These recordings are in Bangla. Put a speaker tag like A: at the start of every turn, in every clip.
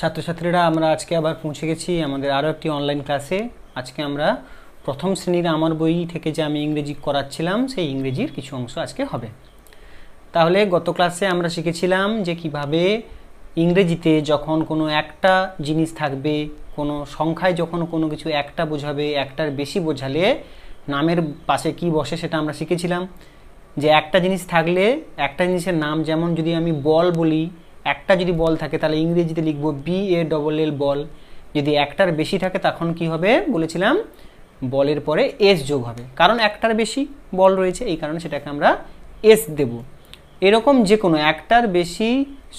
A: ছাত্রছাত্রীরা আমরা আজকে আবার পৌঁছে গেছি আমাদের আরও একটি অনলাইন ক্লাসে আজকে আমরা প্রথম শ্রেণীর আমার বই থেকে যে আমি ইংরেজি করাচ্ছিলাম সেই ইংরেজির কিছু অংশ আজকে হবে তাহলে গত ক্লাসে আমরা শিখেছিলাম যে কিভাবে ইংরেজিতে যখন কোনো একটা জিনিস থাকবে কোনো সংখ্যায় যখন কোনো কিছু একটা বোঝাবে একটার বেশি বোঝালে নামের পাশে কি বসে সেটা আমরা শিখেছিলাম যে একটা জিনিস থাকলে একটা জিনিসের নাম যেমন যদি আমি বল বলি একটা যদি বল থাকে তাহলে ইংরেজিতে লিখব বি এ ডবল এল বল যদি একটার বেশি থাকে তখন কি হবে বলেছিলাম বলের পরে এস যোগ হবে কারণ একটার বেশি বল রয়েছে এই কারণে সেটাকে আমরা এস দেব এরকম যে কোনো একটার বেশি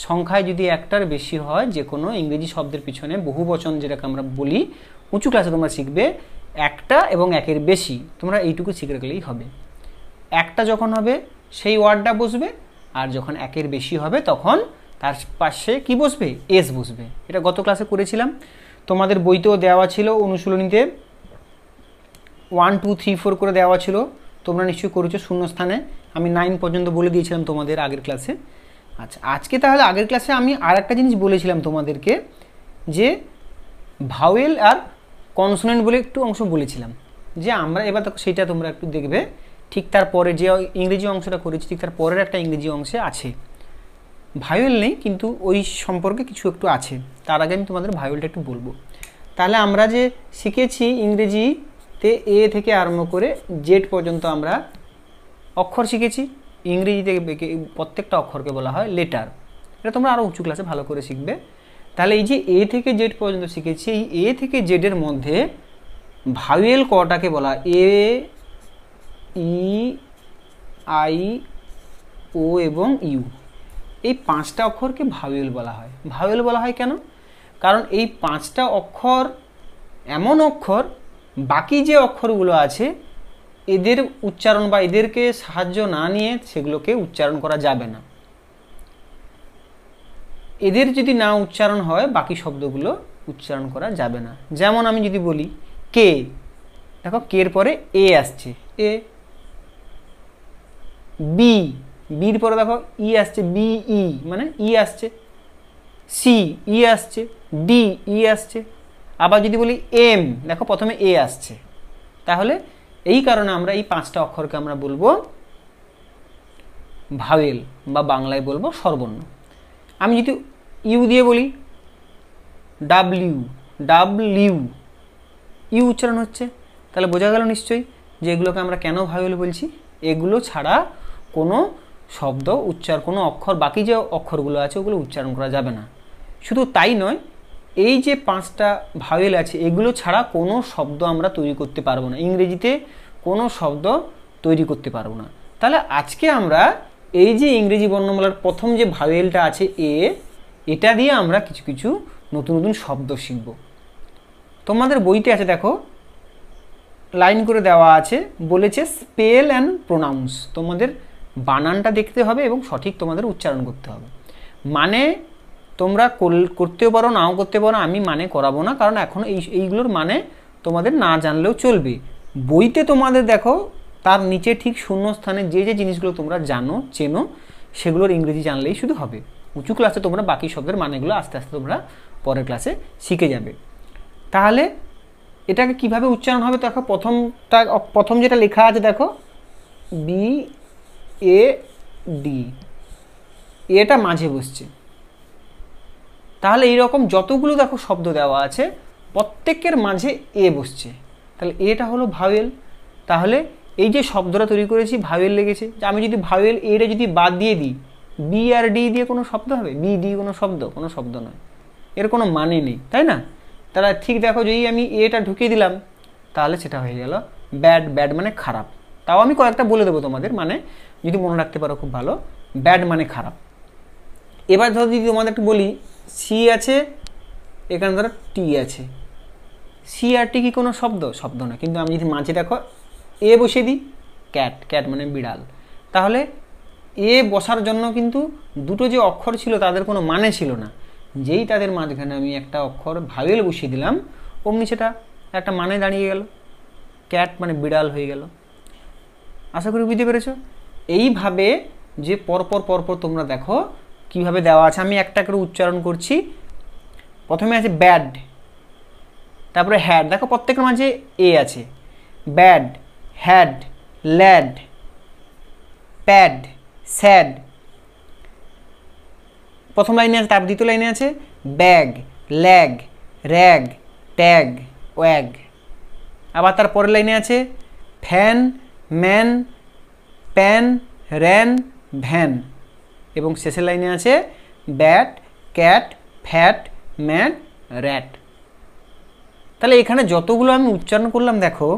A: সংখ্যায় যদি একটার বেশি হয় যে কোনো ইংরেজি শব্দের পিছনে বহু বচন যেটাকে আমরা বলি উঁচু ক্লাসে তোমরা শিখবে একটা এবং একের বেশি তোমরা এইটুকু শিখে রাখলেই হবে একটা যখন হবে সেই ওয়ার্ডটা বসবে আর যখন একের বেশি হবে তখন তার পাশে কি বসবে এস বসবে এটা গত ক্লাসে করেছিলাম তোমাদের বইতেও দেওয়া ছিল অনুশীলনীতে ওয়ান টু থ্রি ফোর করে দেওয়া ছিল তোমরা নিশ্চয়ই করেছো শূন্যস্থানে আমি নাইন পর্যন্ত বলে দিয়েছিলাম তোমাদের আগের ক্লাসে আচ্ছা আজকে তাহলে আগের ক্লাসে আমি আর একটা জিনিস বলেছিলাম তোমাদেরকে যে ভাওয়েল আর কনসোনেন্ট বলে একটু অংশ বলেছিলাম যে আমরা এবার দেখো সেটা তোমরা একটু দেখবে ঠিক তারপরে যে ইংরেজি অংশটা করেছি ঠিক তার পরের একটা ইংরেজি অংশে আছে ভায়োল নেই কিন্তু ওই সম্পর্কে কিছু একটু আছে তার আগে আমি তোমাদের ভায়োলটা একটু বলবো তাহলে আমরা যে শিখেছি ইংরেজিতে এ থেকে আরম্ভ করে জেড পর্যন্ত আমরা অক্ষর শিখেছি ইংরেজিতে প্রত্যেকটা অক্ষরকে বলা হয় লেটার এটা তোমরা আরও উঁচু ক্লাসে ভালো করে শিখবে তাহলে এই যে এ থেকে জেড পর্যন্ত শিখেছি এই এ থেকে জেডের মধ্যে ভাওয়েল কটাকে বলা এ ই আই ও এবং ইউ এই পাঁচটা অক্ষরকে ভাওয়েল বলা হয় ভাওয়েল বলা হয় কেন কারণ এই পাঁচটা অক্ষর এমন অক্ষর বাকি যে অক্ষরগুলো আছে এদের উচ্চারণ বা এদেরকে সাহায্য না নিয়ে সেগুলোকে উচ্চারণ করা যাবে না এদের যদি না উচ্চারণ হয় বাকি শব্দগুলো উচ্চারণ করা যাবে না যেমন আমি যদি বলি কে দেখো কের পরে এ আসছে এ বি বির পরে দেখো ই e আসছে বিই e, মানে ই e আসছে সি ই আসছে ডি ই আসছে আবার যদি বলি এম দেখো প্রথমে এ আসছে তাহলে এই কারণে আমরা এই পাঁচটা অক্ষরকে আমরা বলবো ভাওয়েল বা বাংলায় বলবো সর্বর্ণ আমি যদি ইউ দিয়ে বলি ডাব্লিউ ডাব্লিউ ইউ উচ্চারণ হচ্ছে তাহলে বোঝা গেল নিশ্চয়ই যে এগুলোকে আমরা কেন ভাওয়েল বলছি এগুলো ছাড়া কোনো শব্দ উচ্চার কোনো অক্ষর বাকি যে অক্ষরগুলো আছে ওগুলো উচ্চারণ করা যাবে না শুধু তাই নয় এই যে পাঁচটা ভাওয়েল আছে এগুলো ছাড়া কোনো শব্দ আমরা তৈরি করতে পারবো না ইংরেজিতে কোনো শব্দ তৈরি করতে পারবো না তাহলে আজকে আমরা এই যে ইংরেজি বর্ণমালার প্রথম যে ভাওয়েলটা আছে এ এটা দিয়ে আমরা কিছু কিছু নতুন নতুন শব্দ শিখব তোমাদের বইতে আছে দেখো লাইন করে দেওয়া আছে বলেছে স্পেল অ্যান্ড প্রোনাউন্স তোমাদের বানানটা দেখতে হবে এবং সঠিক তোমাদের উচ্চারণ করতে হবে মানে তোমরা করতেও পারো নাও করতে পারো আমি মানে করাবো না কারণ এখন এই এইগুলোর মানে তোমাদের না জানলেও চলবে বইতে তোমাদের দেখো তার নিচে ঠিক শূন্য স্থানে যে যে জিনিসগুলো তোমরা জানো চেনো সেগুলোর ইংরেজি জানলেই শুধু হবে উঁচু ক্লাসে তোমরা বাকি শব্দের মানেগুলো আস্তে আস্তে তোমরা পরের ক্লাসে শিখে যাবে তাহলে এটাকে কিভাবে উচ্চারণ হবে দেখো প্রথমটা প্রথম যেটা লেখা আছে দেখো বি এ ডি এটা মাঝে বসছে তাহলে এইরকম যতগুলো দেখো শব্দ দেওয়া আছে প্রত্যেকের মাঝে এ বসছে তাহলে এটা হলো ভাওয়েল তাহলে এই যে শব্দটা তৈরি করেছি ভাওয়েল লেগেছে যে আমি যদি ভাওয়েল এটা যদি বাদ দিয়ে দিই বি আর ডি দিয়ে কোনো শব্দ হবে বি ডি কোনো শব্দ কোনো শব্দ নয় এর কোনো মানে নেই তাই না তাহলে ঠিক দেখো যদি আমি এটা ঢুকিয়ে দিলাম তাহলে সেটা হয়ে গেল ব্যাড ব্যাড মানে খারাপ তাও আমি কয়েকটা বলে দেবো তোমাদের মানে যদি মনে রাখতে পারো খুব ভালো ব্যাড মানে খারাপ এবার ধরো যদি তোমাদের একটু বলি সি আছে এখানে ধরো টি আছে সি আর টি কি কোনো শব্দ শব্দ না কিন্তু আমি যদি মাঝে দেখো এ বসে দিই ক্যাট ক্যাট মানে বিড়াল তাহলে এ বসার জন্য কিন্তু দুটো যে অক্ষর ছিল তাদের কোনো মানে ছিল না যেই তাদের মাঝখানে আমি একটা অক্ষর ভাবেল বসিয়ে দিলাম অমনি সেটা একটা মানে দাঁড়িয়ে গেল ক্যাট মানে বিড়াল হয়ে গেল আশা করি বুঝতে পেরেছ এইভাবে যে পরপর পরপর তোমরা দেখো কিভাবে দেওয়া আছে আমি একটা করে উচ্চারণ করছি প্রথমে আছে ব্যাড তারপরে হ্যাড দেখো প্রত্যেকের মাঝে এ আছে bad had lad pad sad প্রথম লাইনে আছে তার দ্বিতীয় লাইনে আছে bag lag rag tag wag আবার তার পরের লাইনে আছে fan man pan ran van এবং শেষের লাইনে আছে bat cat fat man rat তাহলে এখানে যতগুলো আমি উচ্চারণ করলাম দেখো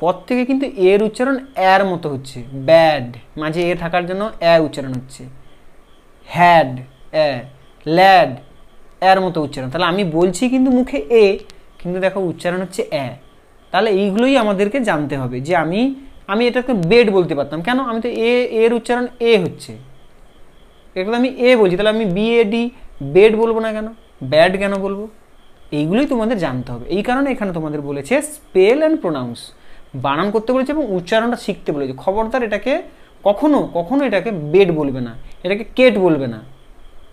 A: পর থেকে কিন্তু এর উচ্চারণ এর মতো হচ্ছে ব্যাড মাঝে এ থাকার জন্য অ্যা উচ্চারণ হচ্ছে হ্যাড অ্যা ল্যাড এর মতো উচ্চারণ তাহলে আমি বলছি কিন্তু মুখে এ কিন্তু দেখো উচ্চারণ হচ্ছে অ্যা তাহলে এইগুলোই আমাদেরকে জানতে হবে যে আমি আমি এটাকে বেড বলতে পারতাম কেন আমি তো এ এর উচ্চারণ এ হচ্ছে এটা আমি এ বলছি তাহলে আমি বি এ ডি বেড বলবো না কেন ব্যাড কেন বলবো এইগুলোই তোমাদের জানতে হবে এই কারণে এখানে তোমাদের বলেছে স্পেল অ্যান্ড প্রোনাউন্স বানান করতে বলেছে এবং উচ্চারণটা শিখতে বলেছে খবরদার এটাকে কখনো কখনো এটাকে বেড বলবে না এটাকে কেট বলবে না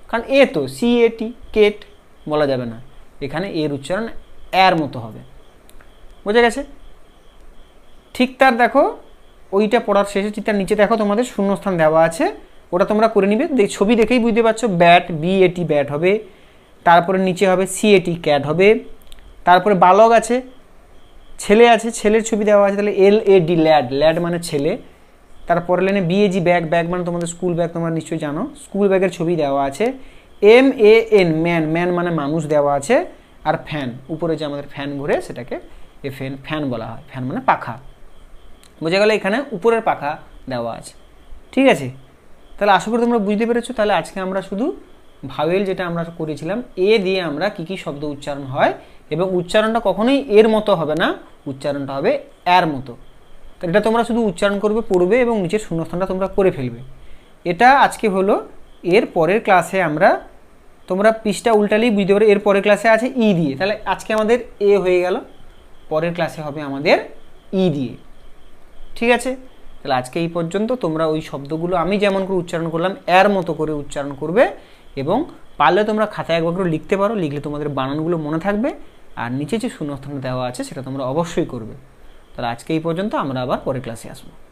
A: কারণ এ তো সি এ টি কেট বলা যাবে না এখানে এর উচ্চারণ এর মতো হবে বোঝা গেছে ঠিক তার দেখো ওইটা পড়ার শেষে চিত্রার নিচে দেখো তোমাদের শূন্যস্থান দেওয়া আছে ওটা তোমরা করে নিবে ছবি দেখেই বুঝতে পারছো ব্যাট বিএটি ব্যাট হবে তারপরে নিচে হবে সি এটি ক্যাট হবে তারপরে বালক আছে ছেলে আছে ছেলের ছবি দেওয়া আছে তাহলে L A D lad lad মানে ছেলে তারপরে লেনে বিএজি ব্যাগ ব্যাগ মানে তোমাদের স্কুল ব্যাগ তোমরা নিশ্চয়ই জানো স্কুল ব্যাগের ছবি দেওয়া আছে M A N man man মানে মানুষ দেওয়া আছে আর ফ্যান উপরে যে আমাদের ফ্যান ঘুরে সেটাকে এফ এন ফ্যান বলা হয় ফ্যান মানে পাখা বোঝা গেল এখানে উপরের পাখা দেওয়া আছে ঠিক আছে তাহলে আশা করি তোমরা বুঝতে পেরেছো তাহলে আজকে আমরা শুধু ভাওয়েল যেটা আমরা করেছিলাম এ দিয়ে আমরা কি কি শব্দ উচ্চারণ হয় এবং উচ্চারণটা কখনোই এর মতো হবে না উচ্চারণটা হবে এর মতো এটা তোমরা শুধু উচ্চারণ করবে পড়বে এবং নিচের শূন্যস্থানটা তোমরা করে ফেলবে এটা আজকে হলো এর পরের ক্লাসে আমরা তোমরা পিসটা উল্টালেই বুঝতে পারো এর পরের ক্লাসে আছে ই দিয়ে তাহলে আজকে আমাদের এ হয়ে গেল পরের ক্লাসে হবে আমাদের ই দিয়ে ঠিক আছে তাহলে আজকে এই পর্যন্ত তোমরা ওই শব্দগুলো আমি যেমন করে উচ্চারণ করলাম এর মতো করে উচ্চারণ করবে এবং পারলে তোমরা খাতায় একবার করে লিখতে পারো লিখলে তোমাদের বানানগুলো মনে থাকবে আর নিচে যে শূন্যস্থান দেওয়া আছে সেটা তোমরা অবশ্যই করবে তাহলে আজকে এই পর্যন্ত আমরা আবার পরের ক্লাসে আসবো